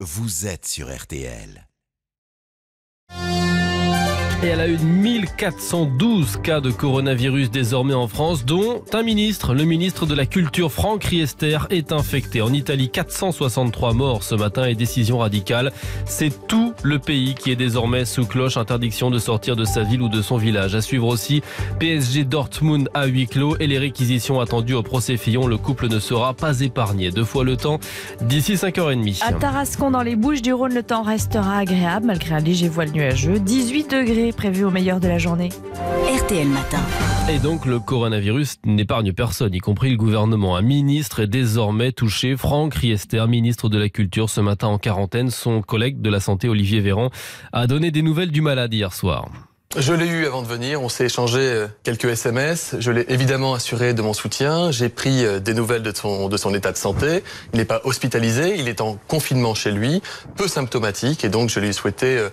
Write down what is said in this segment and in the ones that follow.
Vous êtes sur RTL. Et elle a eu 1412 cas de coronavirus désormais en France, dont un ministre, le ministre de la Culture Franck Riester, est infecté. En Italie, 463 morts ce matin et décision radicale. C'est tout le pays qui est désormais sous cloche, interdiction de sortir de sa ville ou de son village. À suivre aussi PSG Dortmund à huis clos et les réquisitions attendues au procès Fillon. Le couple ne sera pas épargné. Deux fois le temps d'ici 5h30. À Tarascon, dans les Bouches du Rhône, le temps restera agréable malgré un léger voile nuageux. 18 degrés prévu au meilleur de la journée. RTL Matin. Et donc le coronavirus n'épargne personne, y compris le gouvernement. Un ministre est désormais touché. Franck Riester, ministre de la Culture, ce matin en quarantaine, son collègue de la Santé, Olivier Véran, a donné des nouvelles du malade hier soir. Je l'ai eu avant de venir, on s'est échangé euh, quelques SMS, je l'ai évidemment assuré de mon soutien, j'ai pris euh, des nouvelles de son, de son état de santé, il n'est pas hospitalisé, il est en confinement chez lui, peu symptomatique et donc je lui ai souhaité euh,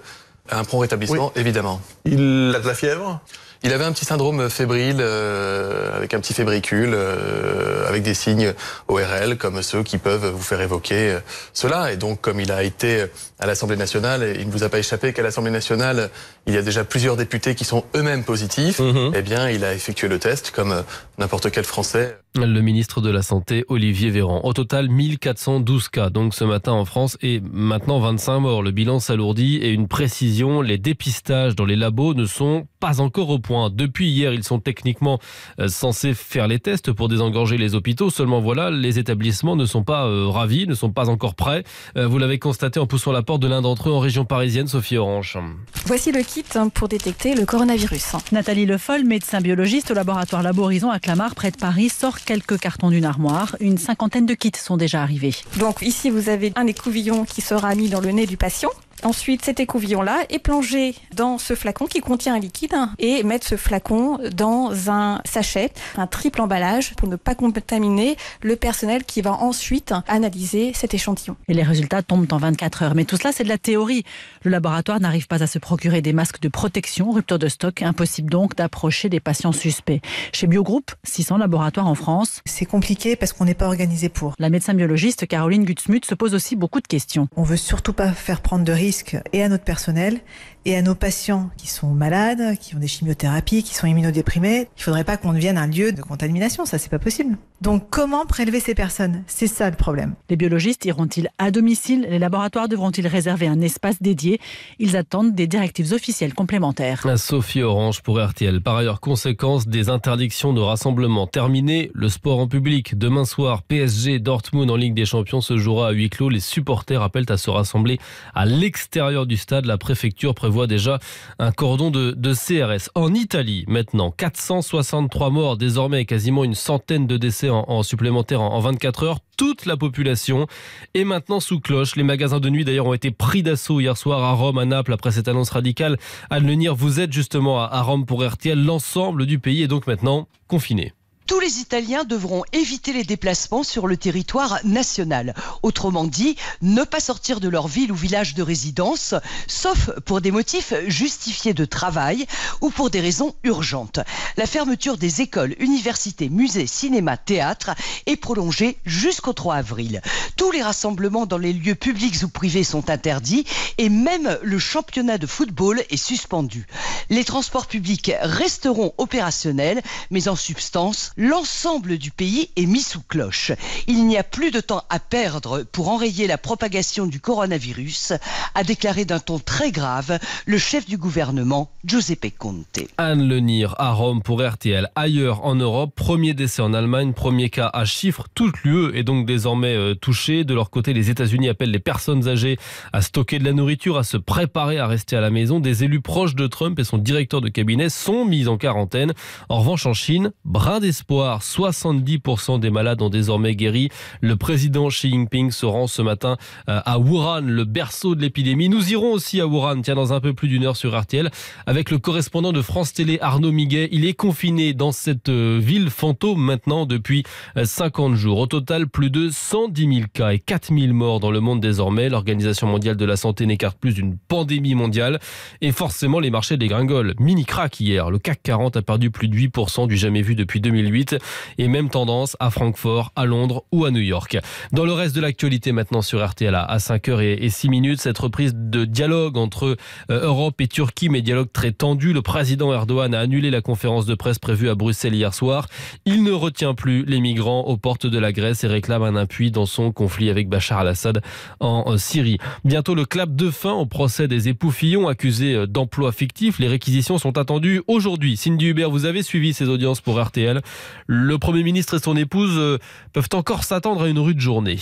un prompt rétablissement, évidemment. Il a de la fièvre il avait un petit syndrome fébrile, euh, avec un petit fébricule, euh, avec des signes ORL, comme ceux qui peuvent vous faire évoquer euh, cela. Et donc, comme il a été à l'Assemblée nationale, et il ne vous a pas échappé qu'à l'Assemblée nationale, il y a déjà plusieurs députés qui sont eux-mêmes positifs, et mhm. eh bien, il a effectué le test, comme n'importe quel Français. Le ministre de la Santé, Olivier Véran. Au total, 1412 cas, donc ce matin en France, et maintenant 25 morts. Le bilan s'alourdit et une précision, les dépistages dans les labos ne sont pas encore au point. Depuis hier, ils sont techniquement euh, censés faire les tests pour désengorger les hôpitaux. Seulement voilà, les établissements ne sont pas euh, ravis, ne sont pas encore prêts. Euh, vous l'avez constaté en poussant la porte de l'un d'entre eux en région parisienne, Sophie Orange. Voici le kit hein, pour détecter le coronavirus. Nathalie Le Foll, médecin biologiste au laboratoire Laborison à Clamart, près de Paris, sort quelques cartons d'une armoire. Une cinquantaine de kits sont déjà arrivés. Donc ici, vous avez un écouvillon qui sera mis dans le nez du patient. Ensuite, cet écouvillon-là est plongé dans ce flacon qui contient un liquide hein, et mettre ce flacon dans un sachet, un triple emballage pour ne pas contaminer le personnel qui va ensuite analyser cet échantillon. Et les résultats tombent en 24 heures. Mais tout cela, c'est de la théorie. Le laboratoire n'arrive pas à se procurer des masques de protection, rupture de stock, impossible donc d'approcher des patients suspects. Chez Biogroup, 600 laboratoires en France. C'est compliqué parce qu'on n'est pas organisé pour. La médecin biologiste Caroline Gutsmuth se pose aussi beaucoup de questions. On veut surtout pas faire prendre de risques et à notre personnel et à nos patients qui sont malades, qui ont des chimiothérapies, qui sont immunodéprimés. Il faudrait pas qu'on devienne un lieu de contamination, ça c'est pas possible. Donc comment prélever ces personnes C'est ça le problème. Les biologistes iront-ils à domicile Les laboratoires devront-ils réserver un espace dédié Ils attendent des directives officielles complémentaires. La Sophie Orange pour RTL. Par ailleurs, conséquence des interdictions de rassemblement terminées, le sport en public. Demain soir, PSG Dortmund en Ligue des Champions se jouera à huis clos. Les supporters appellent à se rassembler à l'extérieur l'extérieur du stade, la préfecture prévoit déjà un cordon de, CRS. En Italie, maintenant, 463 morts désormais, quasiment une centaine de décès en, supplémentaire en, 24 heures toute la population est maintenant sous cloche. Les magasins de nuit d'ailleurs ont été pris d'assaut hier soir à Rome, à Naples, après cette annonce radicale. Anne Lenir, vous êtes justement à Rome pour RTL. L'ensemble du pays est donc maintenant confiné tous les Italiens devront éviter les déplacements sur le territoire national. Autrement dit, ne pas sortir de leur ville ou village de résidence, sauf pour des motifs justifiés de travail ou pour des raisons urgentes. La fermeture des écoles, universités, musées, cinémas, théâtres est prolongée jusqu'au 3 avril. Tous les rassemblements dans les lieux publics ou privés sont interdits et même le championnat de football est suspendu. Les transports publics resteront opérationnels, mais en substance, l'ensemble du pays est mis sous cloche. Il n'y a plus de temps à perdre pour enrayer la propagation du coronavirus, a déclaré d'un ton très grave le chef du gouvernement, Giuseppe Conte. Anne Lenir à Rome pour RTL. Ailleurs en Europe, premier décès en Allemagne, premier cas à chiffres. Toute l'UE est donc désormais euh, touchée. De leur côté, les États-Unis appellent les personnes âgées à stocker de la nourriture, à se préparer à rester à la maison. Des élus proches de Trump et son directeurs directeur de cabinet sont mis en quarantaine. En revanche, en Chine, brin d'espoir, 70% des malades ont désormais guéri. Le président Xi Jinping se rend ce matin euh, à Wuhan, le berceau de l'épidémie. Nous irons aussi à Wuhan, tiens, dans un peu plus d'une heure sur RTL, avec le correspondant de France Télé, Arnaud Miguet. Il est confiné dans cette euh, ville fantôme maintenant depuis 50 euh, jours. Au total, plus de 110 000 cas et 4 000 morts dans le monde désormais. L'Organisation mondiale de la santé n'écarte plus une pandémie mondiale. Et forcément, les marchés grains dégringole. Mini crack hier, le CAC 40 a perdu plus de 8% du jamais vu depuis 2008 et même tendance à Francfort, à Londres ou à New York. Dans le reste de l'actualité maintenant sur RTL à 5h et 6 minutes, cette reprise de dialogue entre euh, Europe et Turquie, mais dialogue très tendu. Le président Erdogan a annulé la conférence de presse prévue à Bruxelles hier soir. Il ne retient plus les migrants aux portes de la Grèce et réclame un appui dans son conflit avec Bachar al-Assad en euh, Syrie. Bientôt le clap de fin au procès des époux Fillon accusés euh, d'emploi fictif. Les réquisitions sont attendues aujourd'hui. Cindy Hubert, vous avez suivi ces audiences pour RTL. Le Premier ministre et son épouse euh, peuvent encore s'attendre à une rude journée.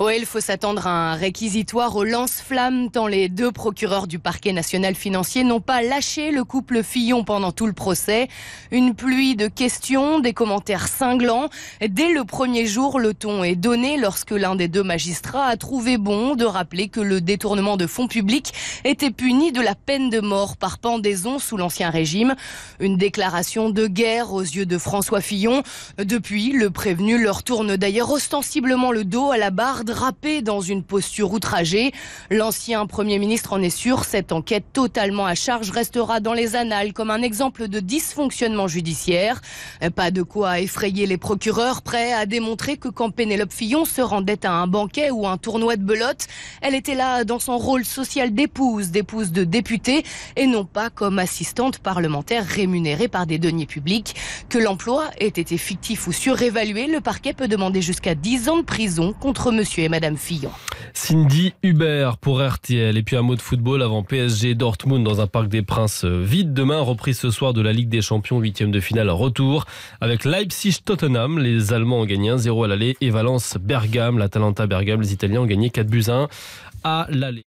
Oui, il faut s'attendre à un réquisitoire au lance-flamme tant les deux procureurs du parquet national financier n'ont pas lâché le couple Fillon pendant tout le procès. Une pluie de questions, des commentaires cinglants. Dès le premier jour, le ton est donné lorsque l'un des deux magistrats a trouvé bon de rappeler que le détournement de fonds publics était puni de la peine de mort par pendaison sous l'Ancien Régime. Une déclaration de guerre aux yeux de François Fillon. Depuis, le prévenu leur tourne d'ailleurs ostensiblement le dos à la barre, drapé dans une posture outragée. L'ancien Premier ministre en est sûr, cette enquête totalement à charge restera dans les annales comme un exemple de dysfonctionnement judiciaire. Pas de quoi effrayer les procureurs prêts à démontrer que quand Pénélope Fillon se rendait à un banquet ou un tournoi de belote, elle était là dans son rôle social d'épouse, d'épouse de député, et non pas comme assistante parlementaire rémunérée par des deniers publics. Que l'emploi ait été fictif ou surévalué, le parquet peut demander jusqu'à 10 ans de prison contre monsieur et madame Fillon. Cindy Hubert pour RTL. Et puis un mot de football avant PSG Dortmund dans un parc des Princes euh, vide. Demain, reprise ce soir de la Ligue des Champions, huitième de finale retour avec Leipzig-Tottenham. Les Allemands ont gagné 1-0 à l'aller et Valence-Bergame. La Bergame, les Italiens ont gagné 4 buts 1 à l'aller.